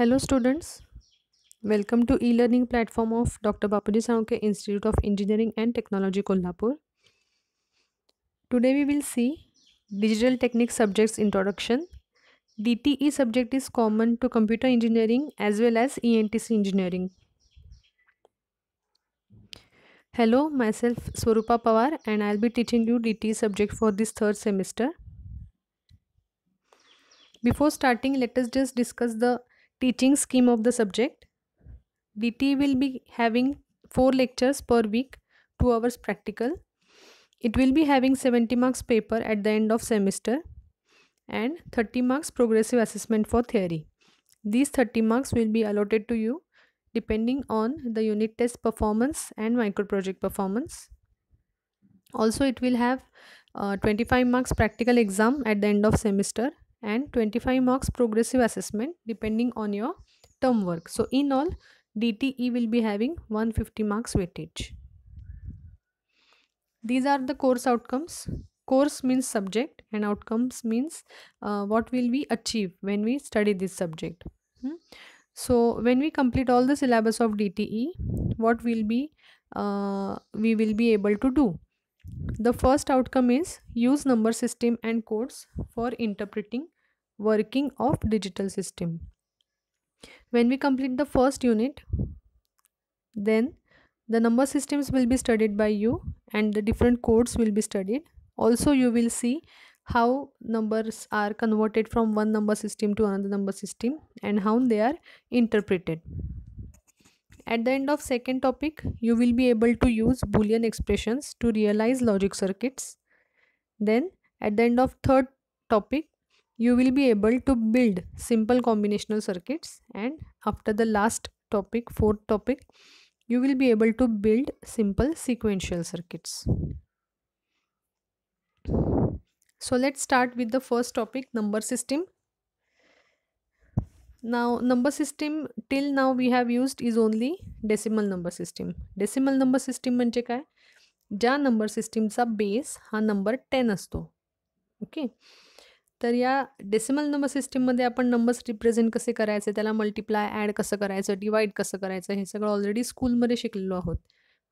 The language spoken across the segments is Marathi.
Hello students, welcome to e-learning platform of Dr. Bapuji Institute of Engineering and Technology Kolhapur. Today we will see Digital Techniques Subjects Introduction. DTE subject is common to computer engineering as well as ENTC engineering. Hello, myself Swarupa Pawar and I'll be teaching you DTE subject for this third semester. Before starting, let us just discuss the teaching scheme of the subject. DT will be having 4 lectures per week, 2 hours practical. It will be having 70 marks paper at the end of semester and 30 marks progressive assessment for theory. These 30 marks will be allotted to you depending on the unit test performance and micro project performance. Also, it will have uh, 25 marks practical exam at the end of semester and 25 marks progressive assessment depending on your term work. So in all DTE will be having 150 marks weightage. These are the course outcomes. Course means subject and outcomes means uh, what will we achieve when we study this subject. Hmm? So when we complete all the syllabus of DTE, what will be uh, we will be able to do the first outcome is use number system and codes for interpreting working of digital system. When we complete the first unit, then the number systems will be studied by you and the different codes will be studied. Also, you will see how numbers are converted from one number system to another number system and how they are interpreted. At the end of second topic, you will be able to use Boolean expressions to realize logic circuits. Then at the end of third topic, you will be able to build simple combinational circuits and after the last topic, fourth topic, you will be able to build simple sequential circuits. So let's start with the first topic number system Now, number system till now we have used is only decimal number system. Decimal number system म्हणजे काय ज्या नंबर सिस्टीमचा बेस हा नंबर टेन असतो ओके तर या डेसिमल नंबर सिस्टीममध्ये आपण नंबर्स रिप्रेझेंट कसे करायचे त्याला मल्टिप्लाय ॲड कसं करायचं डिवाईड कसं करायचं हे सगळं ऑलरेडी स्कूलमध्ये शिकलेलो आहोत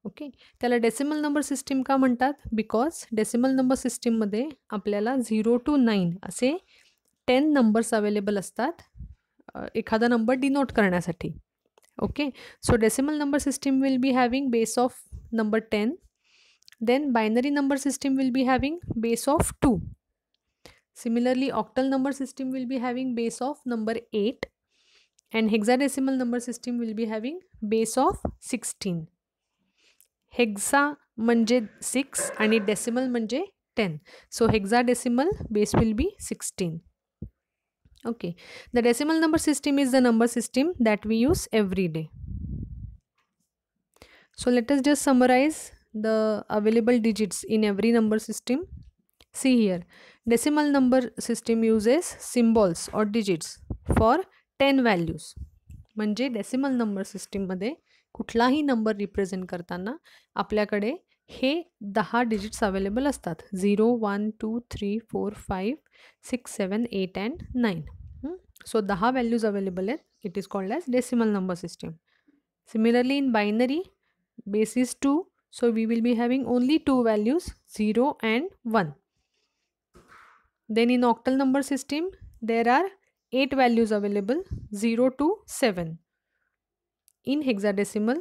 ओके त्याला डेसिमल नंबर सिस्टीम का म्हणतात बिकॉज डेसिमल नंबर सिस्टीममध्ये आपल्याला झिरो टू नाईन असे टेन नंबर्स अवेलेबल असतात एखादा नंबर डिनोट करण्यासाठी okay so decimal number system will be having base of number ten then binary number system will be having base of two similarly octal number system will be having base of number eight hexa hexadecimal number system will be having base of sixteen hexa म्हणजे सिक्स आणि डेसिमल म्हणजे so hexa decimal base will be sixteen okay the decimal number system is the number system that we use every day so let us just summarize the available digits in every number system see here decimal number system uses symbols or digits for 10 values म्हणजे डेसिमल नंबर सिस्टीममध्ये कुठलाही नंबर रिप्रेझेंट करताना आपल्याकडे हे दहा डिजिट्स अवेलेबल असतात zero one two three four five six seven eight and nine so दहा व्हॅल्यूज अवेलेबल आहेत it is called as decimal number system similarly in binary basis two so we will be having only two values 0 and 1 then in octal number system there are eight values available 0 to 7 in hexadecimal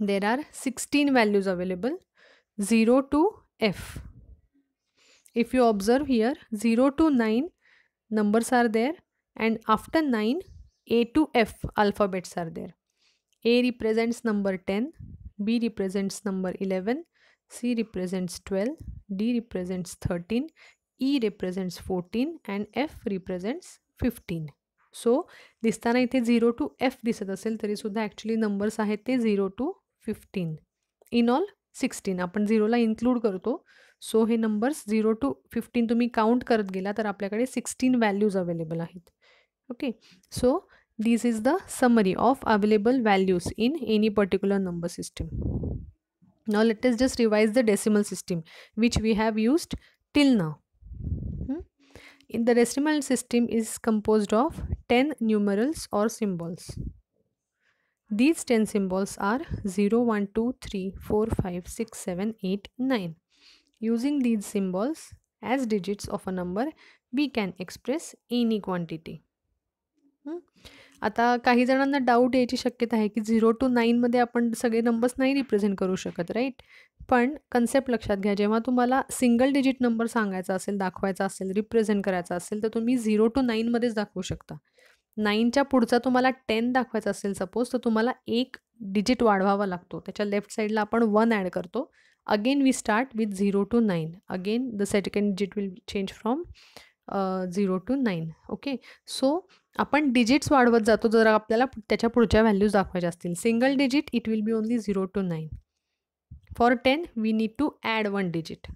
there are 16 values available 0 to f if you observe here 0 to 9 numbers are there and after 9 a to f alphabets are there a represents number 10 b represents number 11 c represents 12 d represents 13 e represents 14 and f represents 15 So, this इथे झिरो टू एफ दिसत असेल तरीसुद्धा actually number आहेत ते is zero to fifteen in all sixteen आपण झिरोला इन्क्लूड करतो सो हे नंबर्स झिरो टू फिफ्टीन तुम्ही काउंट करत गेला तर आपल्याकडे सिक्स्टीन व्हॅल्यूज अवेलेबल आहेत okay so this is the summary of available values in any particular number system now let us just revise the decimal system which we have used till now in the decimal system is compose of ten numerals or symbols These 10 symbols are 0, 1, 2, 3, 4, 5, 6, 7, 8, 9. Using these symbols as digits of a number, we can express any quantity. आता काही जणांना डाऊट यायची शक्यता आहे की झिरो टू नाईनमध्ये आपण सगळे नंबर्स नाही रिप्रेझेंट करू शकत राईट पण कन्सेप्ट लक्षात घ्या जेव्हा तुम्हाला सिंगल डिजिट नंबर सांगायचा असेल दाखवायचा असेल रिप्रेझेंट करायचा असेल तर तुम्ही झिरो टू नाईनमध्येच दाखवू शकता नाईनच्या पुढचा तुम्हाला टेन दाखवायचा असेल सपोज तर तुम्हाला एक डिजिट वाढवावा लागतो त्याच्या लेफ्ट साईडला आपण वन ॲड करतो again we start with zero to nine again the second digit will change from zero to nine okay so आपण डिजिट्स वाढवत जातो जर आपल्याला त्याच्या पुढच्या व्हॅल्यूज दाखवायच्या असतील single digit it will be only zero to nine for ten we need to add one digit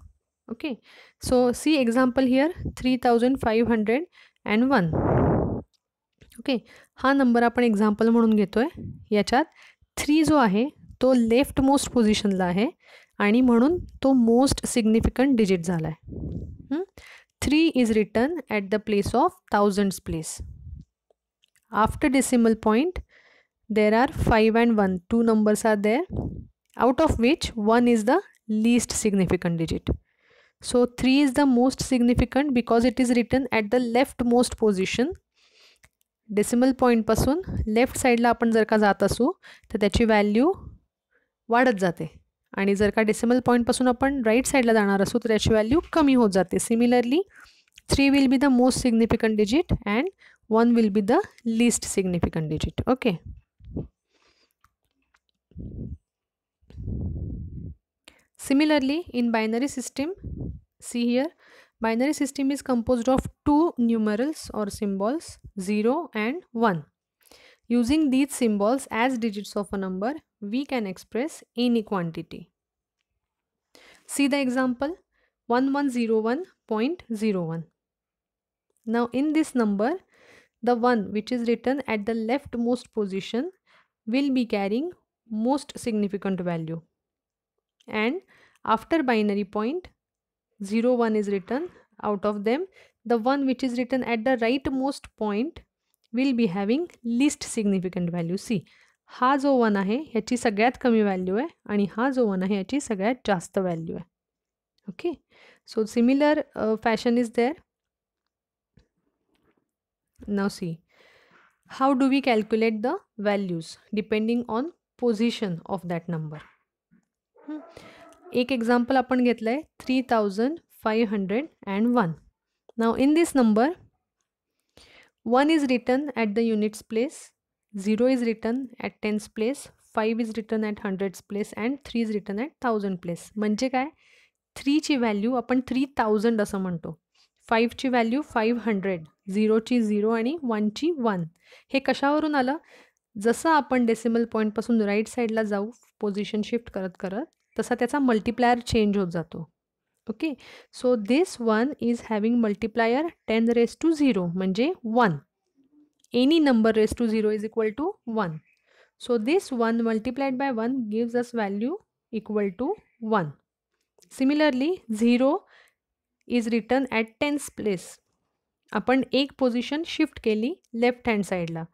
okay so see example here three thousand five hundred and one okay हा नंबर आपण एक्झाम्पल म्हणून घेतो आहे याच्यात थ्री जो आहे तो लेफ्ट मोस्ट पोझिशनला आहे आणि म्हणून तो मोस्ट सिग्निफिकंट डिजिट झाला आहे three is return at the place of thousands place after decimal point there are five and one two numbers are there out of which one is the significant digit so three is the most significant because it is written at the left most position decimal पॉईंटपासून लेफ्ट साईडला आपण जर का जात असू तर त्याची व्हॅल्यू वाढत जाते आणि जर का डेसिमल पॉईंटपासून आपण राईट साईडला जाणार असू तर त्याची व्हॅल्यू कमी होत जाते similarly three will be the most significant digit and one will be the least significant digit okay similarly in binary system see here Binary system is composed of two numerals or symbols 0 and 1. Using these symbols as digits of a number, we can express any quantity. See the example 1101.01. Now in this number, the 1 which is written at the leftmost position will be carrying most significant value. And after binary point, 0 is written out of them the one which is written at the rightmost point will be having least significant value see ha jo 1 ahe yachi sagyat value hai ani ha jo 1 ahe yachi sagyat jast value hai okay so similar uh, fashion is there now see how do we calculate the values depending on position of that number hmm. एक एक्झाम्पल आपण घेतलं आहे three thousand five hundred and one now in this number one is written at the units place zero is written at tens place five is written at hundreds place and three is return at thousand place म्हणजे काय थ्रीची व्हॅल्यू आपण थ्री थाउजंड असं म्हणतो फाईव्हची व्हॅल्यू फाईव्ह हंड्रेड झिरोची झिरो आणि वनची वन हे कशावरून आलं जसं आपण डेसिमल पॉईंटपासून राईट साईडला जाऊ पोझिशन शिफ्ट करत करत तसा त्याचा मल्टिप्लायर चेंज होत जातो okay so this one is having multiplier ten raise to zero म्हणजे one any number raise to zero is equal to one so this one multiplied by one gives us value equal to one similarly zero is return at tens place आपण एक पोझिशन शिफ्ट केली लेफ्ट हँड साईडला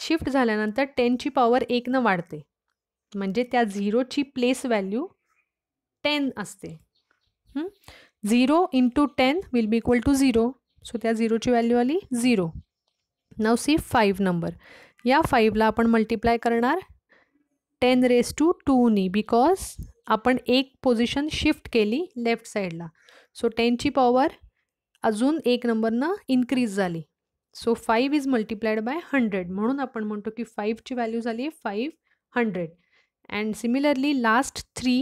शिफ्ट झाल्यानंतर टेनची पॉवर एकनं वाढते म्हणजे त्या झिरोची प्लेस व्हॅल्यू टेन असते zero into ten will be equal to zero so त्या झिरोची व्हॅल्यू आली zero now see five number या फाईव्हला आपण मल्टिप्लाय करणार टेन रेस टू टूनी बिकॉज आपण एक पोझिशन शिफ्ट केली लेफ्ट साईडला सो टेनची पॉवर अजून एक नंबरनं इन्क्रीज झाली so five is multiplied by hundred म्हणून आपण म्हणतो की फाईव्हची व्हॅल्यू झाली आहे five hundred and similarly last three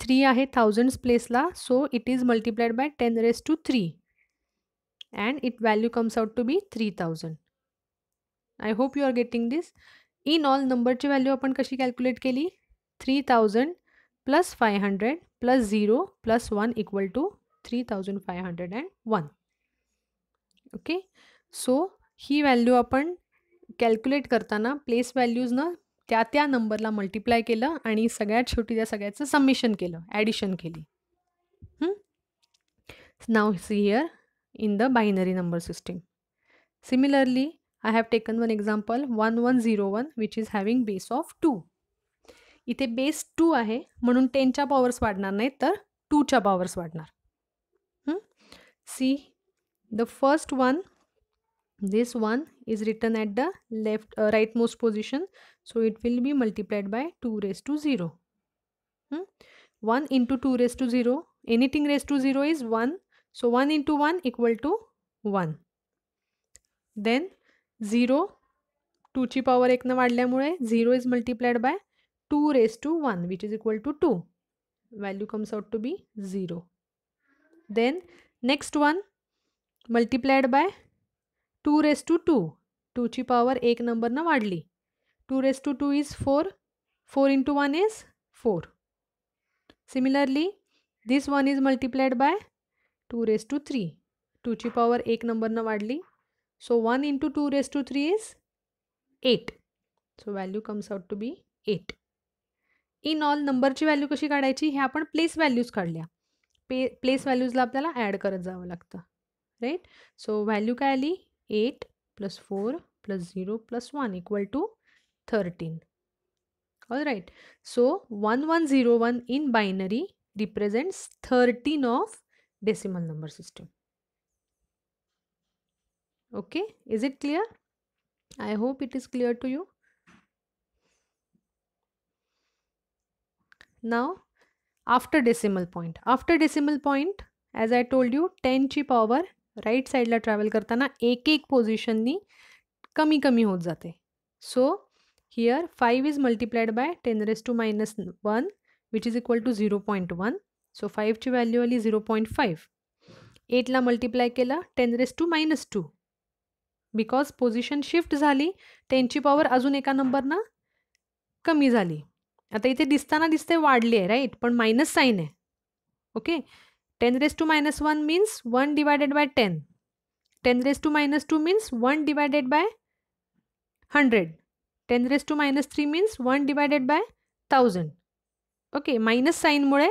three आहे थाउजंड्स प्लेसला so it is multiplied by ten raise to three and it value comes out to be three thousand I hope you are getting this in all नंबरची व्हॅल्यू आपण कशी कॅल्क्युलेट केली three thousand plus five hundred plus zero plus one equal to three thousand five hundred and one okay so ही व्हॅल्यू आपण कॅल्क्युलेट करताना प्लेस व्हॅल्यूज व्हॅल्यूजनं त्या त्या नंबरला मल्टिप्लाय केलं आणि सगळ्यात शेवटी त्या सगळ्याचं सबमिशन केलं ॲडिशन केली now see here in the binary number system similarly I have taken one example one one zero one which is having base of two इथे बेस टू आहे म्हणून टेनच्या पॉवर्स वाढणार नाही तर टूच्या पॉवर्स वाढणार see the first one this one is written at the left uh, rightmost position so it will be multiplied by 2 raised to 0 hmm? 1 into 2 raised to 0 anything raised to 0 is 1 so 1 into 1 equal to 1 then 0 टूची पॉवर एकनं वाढल्यामुळे Zero is multiplied by two raised to one, which is equal to two. Value comes out to be zero. Then next one multiplied by two raise to two टूची पॉवर एक नंबरनं वाढली two raise to two is four four into one is four similarly this one is multiplied by two raise to three टूची पॉवर एक नंबरनं वाढली so one into two raise to three is eight so value comes out to be eight in all नंबरची व्हॅल्यू कशी काढायची हे आपण प्लेस व्हॅल्यूज काढल्या पे प्लेस व्हॅल्यूजला आपल्याला ॲड करत जावं लागतं राईट सो व्हॅल्यू काय आली 8 plus 4 plus 0 plus 1 equal to 13. Alright, so 1101 in binary represents 13 of decimal number system. Okay, is it clear? I hope it is clear to you. Now, after decimal point. After decimal point, as I told you, 10 to power right साईडला ट्रॅव्हल करताना एक एक पोझिशननी कमी कमी होत जाते so here five is multiplied by ten raise to minus one which is equal to zero point one so फाईव्हची व्हॅल्यू आली झिरो पॉईंट फाईव्ह एटला मल्टिप्लाय केला ten raise to minus two because position shift झाली टेनची पॉवर अजून एका नंबरनं कमी झाली आता इथे दिसताना दिसते वाढली आहे राईट पण मायनस साईन आहे okay ten raise to minus one means one divided by ten ten raise to minus two means one divided by hundred ten raise to minus three means one divided by thousand okay minus साईनमुळे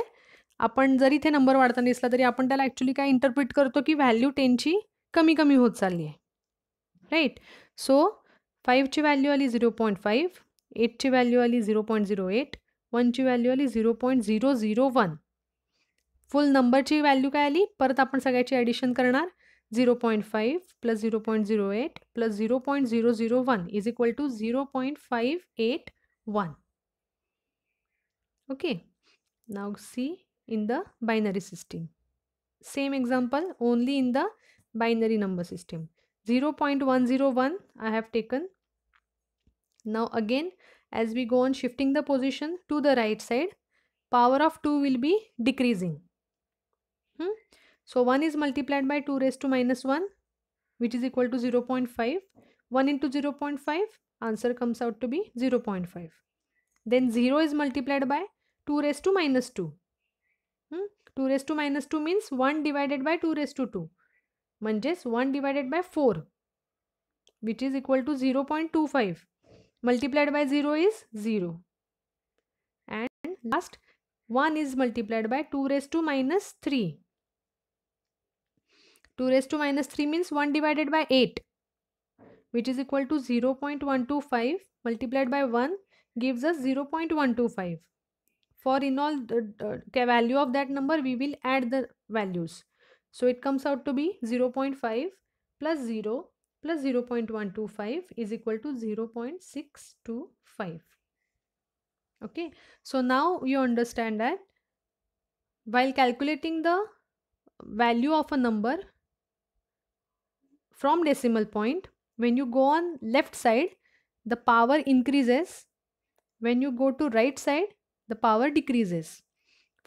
आपण जरी इथे नंबर वाढताना दिसला तरी आपण त्याला ॲक्च्युली काय इंटरप्रिट करतो की व्हॅल्यू टेनची कमी कमी होत चालली आहे राईट सो फाईव्हची व्हॅल्यू आली झिरो पॉईंट फाईव्ह एटची व्हॅल्यू आली झिरो पॉईंट झिरो एट वनची व्हॅल्यू आली zero point zero zero one Full number value value आली परत आपण सगळ्याची ॲडिशन करणार zero point five plus zero point zero eight plus zero point zero zero one in the binary system. Same example only in the binary number system. 0.101 I have taken. Now again as we go on shifting the position to the right side power of 2 will be decreasing. Hmm? So 1 is multiplied by 2 raised to minus 1 which is equal to 0 0.5. 1 into 0 0.5 answer comes out to be 0 0.5. Then 0 is multiplied by 2 raised to minus 2. Hmm? 2 raised to minus 2 means 1 divided by 2 raised to 2. म्हणजेच 1 divided by 4 which is equal to 0 0.25 multiplied by 0 is 0. And last 1 is multiplied by 2 raised to minus 3 2 raised to minus 3 means 1 divided by 8 which is equal to 0 0.125 multiplied by 1 gives us 0 0.125. For in all the, value of that number we will add the values. So it comes out to be 0 0.5 plus 0 plus 0 0.125 is equal to 0 0.625. Okay, so now you understand that while calculating the value of a number from decimal point when you go on left side the power increases when you go to right side the power decreases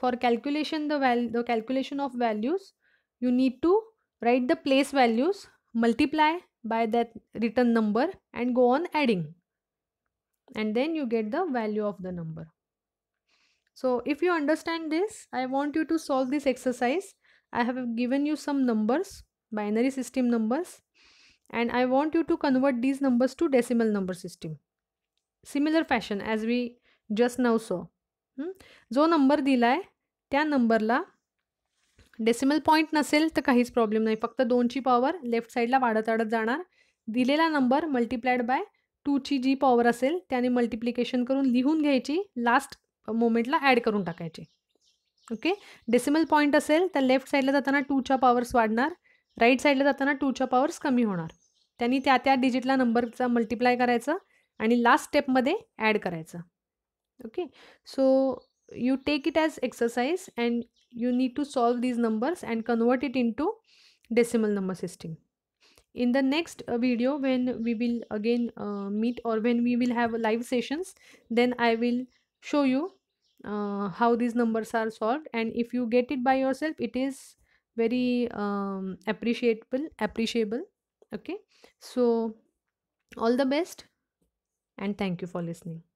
for calculation the val the calculation of values you need to write the place values multiply by that written number and go on adding and then you get the value of the number so if you understand this i want you to solve this exercise i have given you some numbers binary system numbers and I want you to convert these numbers to decimal number system. Similar fashion as we just now saw. Hmm? जो नंबर दिला आहे त्या नंबरला डेसिमल पॉईंट नसेल तर काहीच प्रॉब्लेम नाही फक्त दोनची पॉवर लेफ्ट साईडला वाढत वाढत जाणार दिलेला नंबर मल्टिप्लायड बाय टूची जी पॉवर असेल त्याने मल्टिप्लिकेशन करून लिहून घ्यायची लास्ट मोमेंटला ॲड करून टाकायची ओके डेसिमल पॉईंट असेल तर लेफ्ट साईडला जाताना टूच्या पॉवर्स वाढणार राईट साईडला जाताना टूच्या पॉवर्स कमी होणार त्यांनी त्या त्या डिजिटला नंबरचा मल्टिप्लाय करायचा आणि लास्ट स्टेपमध्ये ॲड करायचं okay so you take it as exercise and you need to solve these numbers and convert it in to decimal number system in the next video when we will again meet or when we will have live sessions then I will show you how these numbers are and if you get it by yourself it is very um, appreciable appreciable okay so all the best and thank you for listening